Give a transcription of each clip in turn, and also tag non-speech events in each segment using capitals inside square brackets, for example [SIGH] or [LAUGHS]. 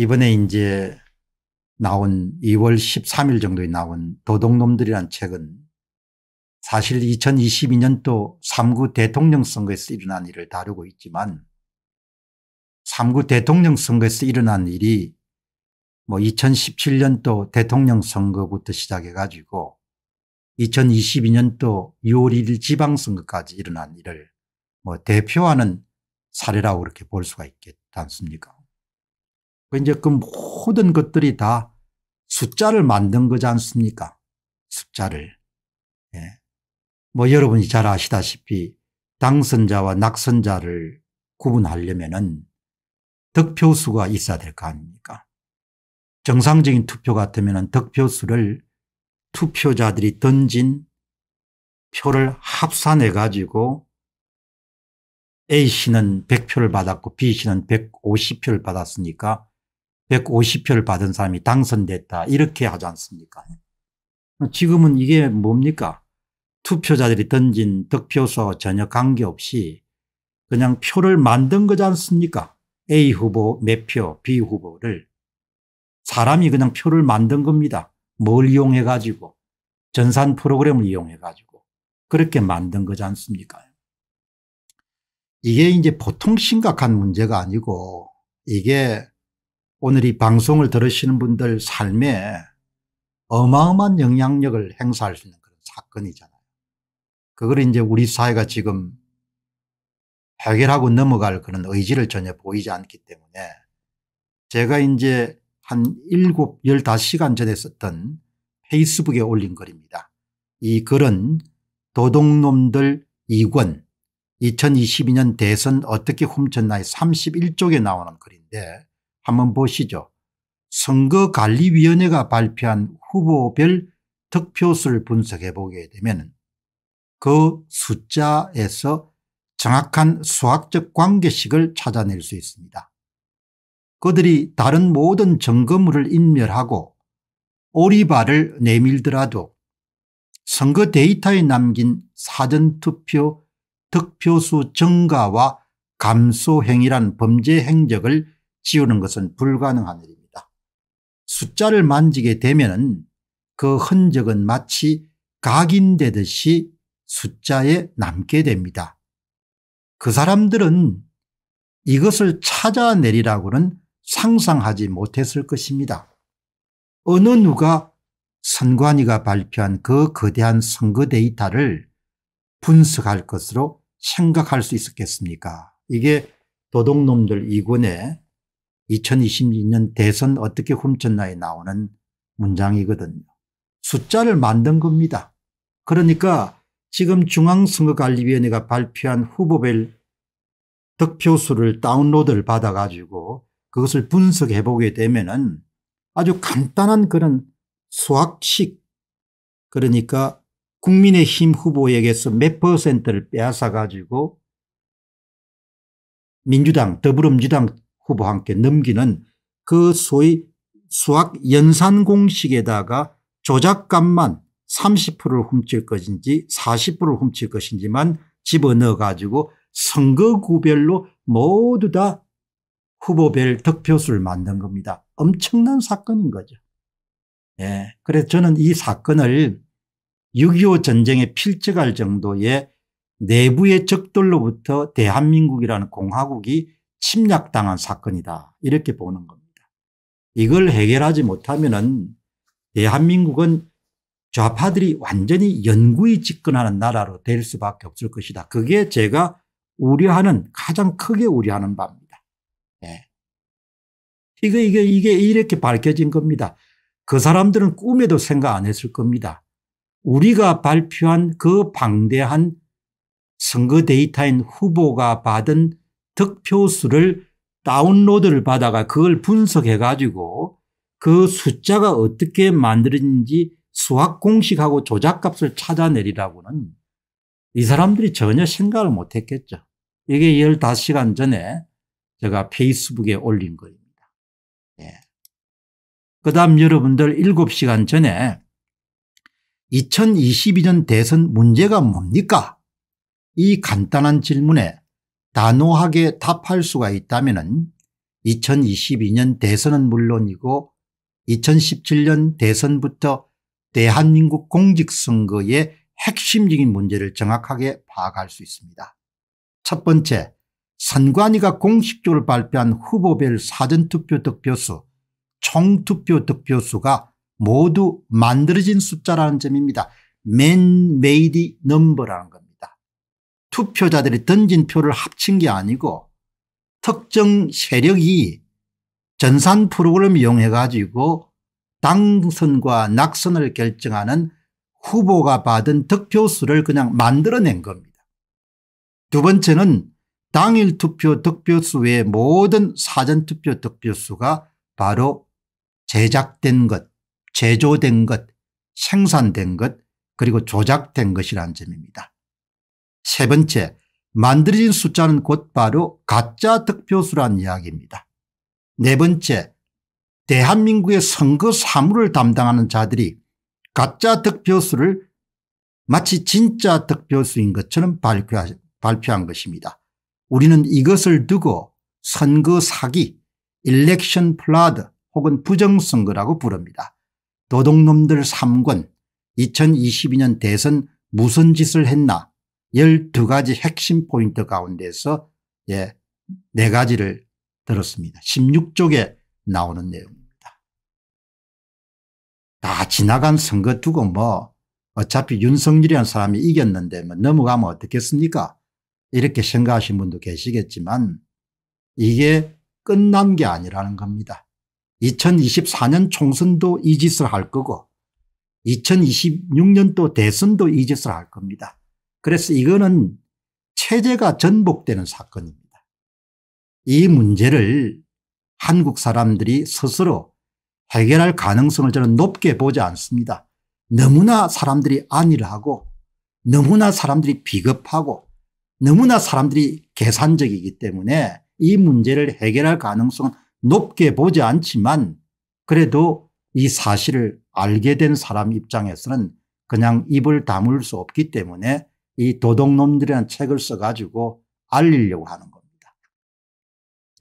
이번에 이제 나온 2월 13일 정도에 나온 도둑놈들이란 책은 사실 2022년도 3구 대통령 선거에서 일어난 일을 다루고 있지만 3구 대통령 선거에서 일어난 일이 뭐 2017년도 대통령 선거부터 시작해 가지고 2022년도 6월 1일 지방선거까지 일어난 일을 뭐 대표하는 사례라고 그렇게 볼 수가 있겠지 않습니까 그 이제 그 모든 것들이 다 숫자를 만든 거지 않습니까? 숫자를. 예. 뭐 여러분이 잘 아시다시피 당선자와 낙선자를 구분하려면은 득표수가 있어야 될 거 아닙니까? 정상적인 투표 같으면은 득표수를 투표자들이 던진 표를 합산해 가지고 A씨는 100표를 받았고 B씨는 150표를 받았으니까 150표를 받은 사람이 당선됐다 이렇게 하지 않습니까 지금은 이게 뭡니까 투표자들이 던진 득표수와 전혀 관계없이 그냥 표를 만든 거지 않습니까 A 후보 몇 표, B 후보를 사람이 그냥 표를 만든 겁니다. 뭘 이용해 가지고 전산 프로그램을 이용해 가지고 그렇게 만든 거지 않습니까? 이게 이제 보통 심각한 문제가 아니고 이게 오늘 이 방송을 들으시는 분들 삶에 어마어마한 영향력을 행사할 수 있는 그런 사건이잖아요. 그걸 이제 우리 사회가 지금 해결하고 넘어갈 그런 의지를 전혀 보이지 않기 때문에 제가 이제 한 7, 15시간 전에 썼던 페이스북에 올린 글입니다. 이 글은 도둑놈들 2권 2022년 대선 어떻게 훔쳤나의 31쪽에 나오는 글인데 한번 보시죠. 선거관리위원회가 발표한 후보별 득표수를 분석해 보게 되면 그 숫자에서 정확한 수학적 관계식을 찾아낼 수 있습니다. 그들이 다른 모든 점검물을 인멸하고 오리발을 내밀더라도 선거 데이터에 남긴 사전투표 득표수 증가와 감소 행위란 범죄 행적을 지우는 것은 불가능한 일입니다. 숫자를 만지게 되면 그 흔적은 마치 각인되듯이 숫자에 남게 됩니다. 그 사람들은 이것을 찾아내리라고는 상상하지 못했을 것입니다. 어느 누가 선관위가 발표한 그 거대한 선거 데이터를 분석할 것으로 생각할 수 있었겠습니까? 이게 도둑놈들 2권의 2022년 대선 어떻게 훔쳤나에 나오는 문장이거든요. 숫자를 만든 겁니다. 그러니까 지금 중앙선거관리위원회가 발표한 후보별 득표수를 다운로드를 받아가지고 그것을 분석해 보게 되면은 아주 간단한 그런 수학식 그러니까 국민의힘 후보에게서 몇 퍼센트를 빼앗아 가지고 민주당 더불어민주당 후보와 함께 넘기는 그 소위 수학 연산 공식에다가 조작값만 30%를 훔칠 것인지 40%를 훔칠 것인지만 집어넣어 가지고 선거구별로 모두 다 후보별 득표수를 만든 겁니다. 엄청난 사건인 거죠. 예. 그래서 저는 이 사건을 6.25 전쟁에 필적할 정도의 내부의 적들로부터 대한민국이라는 공화국이 침략당한 사건이다. 이렇게 보는 겁니다. 이걸 해결하지 못하면은 대한민국은 좌파들이 완전히 연구에 집권하는 나라로 될 수밖에 없을 것이다. 그게 제가 우려하는 가장 크게 우려하는 바입니다. 예. 이거 이게 이게 이렇게 밝혀진 겁니다. 그 사람들은 꿈에도 생각 안 했을 겁니다. 우리가 발표한 그 방대한 선거 데이터인 후보가 받은 득표수를 다운로드를 받아가 그걸 분석해 가지고 그 숫자가 어떻게 만들어진지 수학 공식하고 조작값을 찾아내리라고는 이 사람들이 전혀 생각을 못 했겠죠. 이게 15시간 전에 제가 페이스북에 올린 거입니다. 예. 그 다음 여러분들 7시간 전에 2022년 대선 문제가 뭡니까? 이 간단한 질문에 단호하게 답할 수가 있다면 2022년 대선은 물론이고 2017년 대선부터 대한민국 공직선거의 핵심적인 문제를 정확하게 파악할 수 있습니다. 첫 번째, 선관위가 공식적으로 발표한 후보별 사전투표 득표수, 총투표 득표수가 모두 만들어진 숫자라는 점입니다. man made number라는 겁니다. 투표자들이 던진 표를 합친 게 아니고 특정 세력이 전산 프로그램 이용해 가지고 당선과 낙선을 결정하는 후보가 받은 득표수를 그냥 만들어낸 겁니다. 두 번째는 당일 투표 득표수 외 모든 사전투표 득표수가 바로 제작된 것, 제조된 것, 생산된 것 그리고 조작된 것이라는 점입니다. 세 번째 만들어진 숫자는 곧바로 가짜 득표수란 이야기입니다. 네 번째 대한민국의 선거 사무를 담당하는 자들이 가짜 득표수를 마치 진짜 득표수인 것처럼 발표한 것입니다. 우리는 이것을 두고 선거 사기, 일렉션 플라드 혹은 부정선거라고 부릅니다. 도둑놈들 3권 2022년 대선 무슨 짓을 했나 12가지 핵심 포인트 가운데서 예, 4가지를 들었습니다. 16쪽에 나오는 내용입니다. 다 지나간 선거 두고 뭐 어차피 윤석열이라는 사람이 이겼는데 뭐 넘어가면 어떻겠습니까? 이렇게 생각하신 분도 계시겠지만 이게 끝난 게 아니라는 겁니다. 2024년 총선도 이 짓을 할 거고 2026년도 대선도 이 짓을 할 겁니다. 그래서 이거는 체제가 전복되는 사건입니다. 이 문제를 한국 사람들이 스스로 해결할 가능성을 저는 높게 보지 않습니다. 너무나 사람들이 안일하고 너무나 사람들이 비겁하고 너무나 사람들이 계산적이기 때문에 이 문제를 해결할 가능성은 높게 보지 않지만 그래도 이 사실을 알게 된 사람 입장에서는 그냥 입을 다물 수 없기 때문에 이 도둑놈들이라는 책을 써가지고 알리려고 하는 겁니다.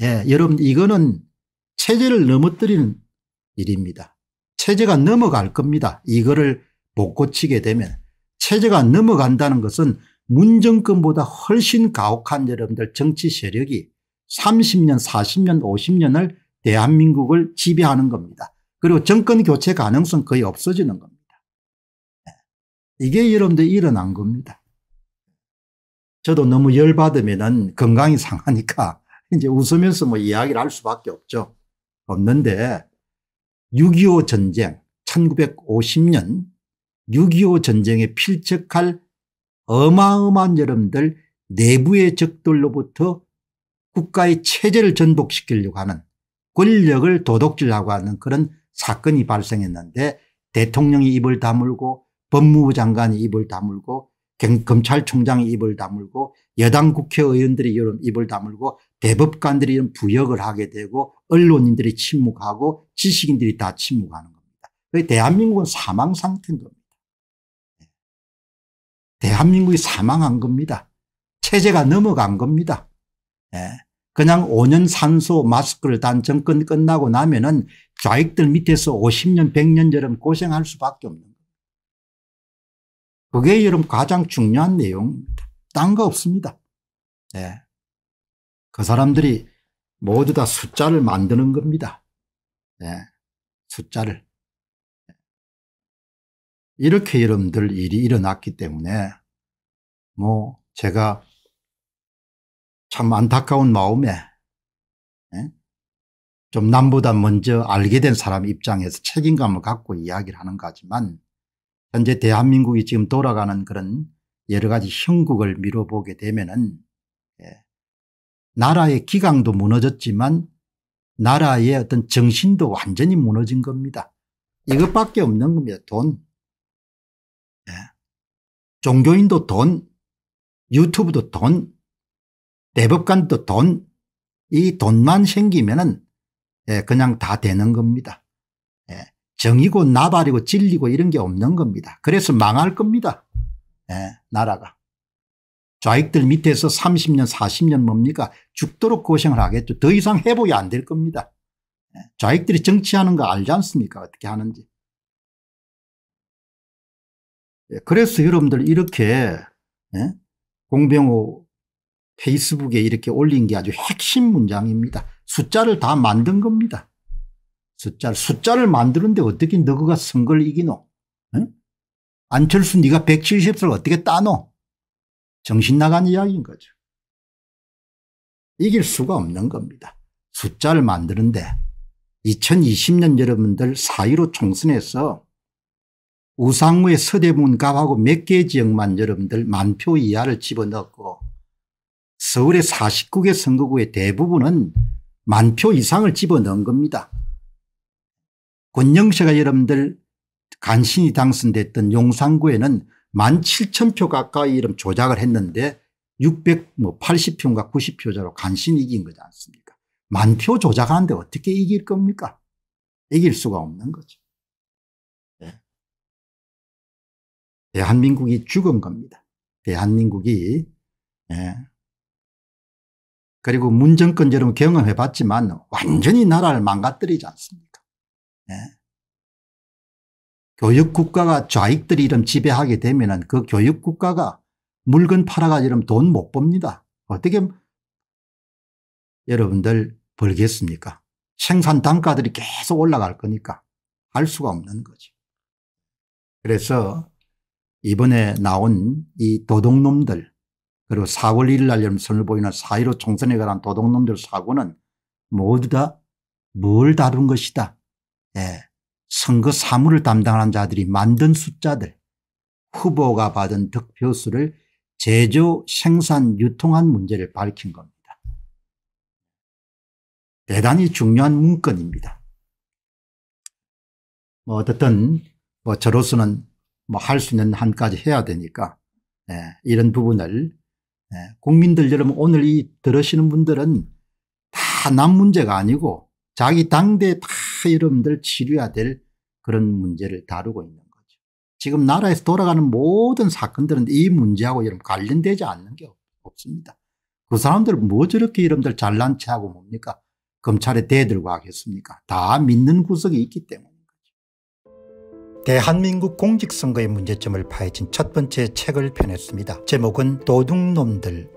예, 여러분 이거는 체제를 넘어뜨리는 일입니다. 체제가 넘어갈 겁니다. 이거를 못 고치게 되면 체제가 넘어간다는 것은 문정권보다 훨씬 가혹한 여러분들 정치 세력이 30년 40년 50년을 대한민국을 지배하는 겁니다. 그리고 정권 교체 가능성 거의 없어지는 겁니다. 예, 이게 여러분들 일어난 겁니다. 저도 너무 열받으면 건강이 상하니까 [LAUGHS] 이제 웃으면서 뭐 이야기를 할 수밖에 없죠. 없는데 6.25 전쟁 1950년 6.25 전쟁에 필적할 어마어마한 여러분들 내부의 적들로부터 국가의 체제를 전복시키려고 하는 권력을 도둑질하고 하는 그런 사건이 발생했는데 대통령이 입을 다물고 법무부 장관이 입을 다물고 검찰총장이 입을 다물고 여당 국회의원들이 이런 입을 다물고 대법관들이 이런 부역을 하게 되고 언론인들이 침묵하고 지식인들이 다 침묵하는 겁니다. 대한민국은 사망 상태인 겁니다. 예. 대한민국이 사망한 겁니다. 체제가 넘어간 겁니다. 예. 그냥 5년 산소 마스크를 단 정권 끝나고 나면은 좌익들 밑에서 50년 100년처럼 고생할 수밖에 없는 그게 여러분 가장 중요한 내용입니다. 딴 거 없습니다. 네. 그 사람들이 모두 다 숫자를 만드는 겁니다. 네. 숫자를. 이렇게 여러분들 일이 일어났기 때문에 뭐 제가 참 안타까운 마음에 네? 좀 남보다 먼저 알게 된 사람 입장에서 책임감을 갖고 이야기를 하는 거지만 현재 대한민국이 지금 돌아가는 그런 여러 가지 형국을 미뤄보게 되면은 예. 나라의 기강도 무너졌지만 나라의 어떤 정신도 완전히 무너진 겁니다. 이것밖에 없는 겁니다. 돈. 예. 종교인도 돈, 유튜브도 돈, 대법관도 돈, 이 돈만 생기면은 예, 그냥 다 되는 겁니다. 정이고 나발이고 진리고 이런 게 없는 겁니다. 그래서 망할 겁니다. 예, 나라가. 좌익들 밑에서 30년 40년 뭡니까 죽도록 고생을 하겠죠. 더 이상 회복이 안될 겁니다. 예, 좌익들이 정치하는 거 알지 않습니까 어떻게 하는지. 예, 그래서 여러분들 이렇게 예, 공병호 페이스북에 이렇게 올린 게 아주 핵심 문장입니다. 숫자를 다 만든 겁니다. 숫자를. 숫자를 만드는데 어떻게 너가 선거를 이기노? 응? 안철수 네가 170석을 어떻게 따노? 정신 나간 이야기인 거죠. 이길 수가 없는 겁니다. 숫자를 만드는데 2020년 여러분들 사1로 총선에서 우상무의 서대문 갑하고 몇 개의 지역만 여러분들 만표 이하를 집어넣고 서울의 49개 선거구의 대부분은 만표 이상을 집어넣은 겁니다. 권영세가 여러분들 간신히 당선됐던 용산구에는 1 7 0 0 0표 가까이 이름 조작을 했는데 680표인가 뭐 90표자로 간신히 이긴 거지 않습니까 만 표 조작하는데 어떻게 이길 겁니까 이길 수가 없는 거죠 네. 대한민국이 죽은 겁니다 대한민국이 네. 그리고 문정권 여러분 경험해 봤지만 완전히 나라를 망가뜨리지 않습니까 네. 예? 교육국가가 좌익들이 이름 지배하게 되면 그 교육국가가 물건 팔아가지고 이러돈못 법니다. 어떻게 여러분들 벌겠습니까? 생산 단가들이 계속 올라갈 거니까 할 수가 없는 거죠. 그래서 이번에 나온 이 도둑놈들 그리고 4월 1일 날 여러분 선을 보이는 4.15 총선에 관한 도둑놈들 사고는 모두 다 뭘 다룬 것이다. 예, 선거 사무를 담당하는 자들이 만든 숫자들 후보가 받은 득표수를 제조 생산 유통한 문제를 밝힌 겁니다. 대단히 중요한 문건입니다. 뭐 어쨌든 뭐 저로서는 뭐 할 수 있는 한까지 해야 되니까 예, 이런 부분을 예, 국민들 여러분 오늘 이 들으시는 분들은 다 남 문제가 아니고 자기 당대에 다 여러분들 치료해야 될 그런 문제를 다루고 있는 거죠. 지금 나라에서 돌아가는 모든 사건들은 이 문제하고 여러분 관련되지 않는 게 없습니다. 그 사람들 뭐 저렇게 여러분들 잘난 체하고 뭡니까? 검찰에 대들고 하겠습니까? 다 믿는 구석이 있기 때문인 거죠. 대한민국 공직선거의 문제점을 파헤친 첫 번째 책을 펴냈습니다. 제목은 도둑놈들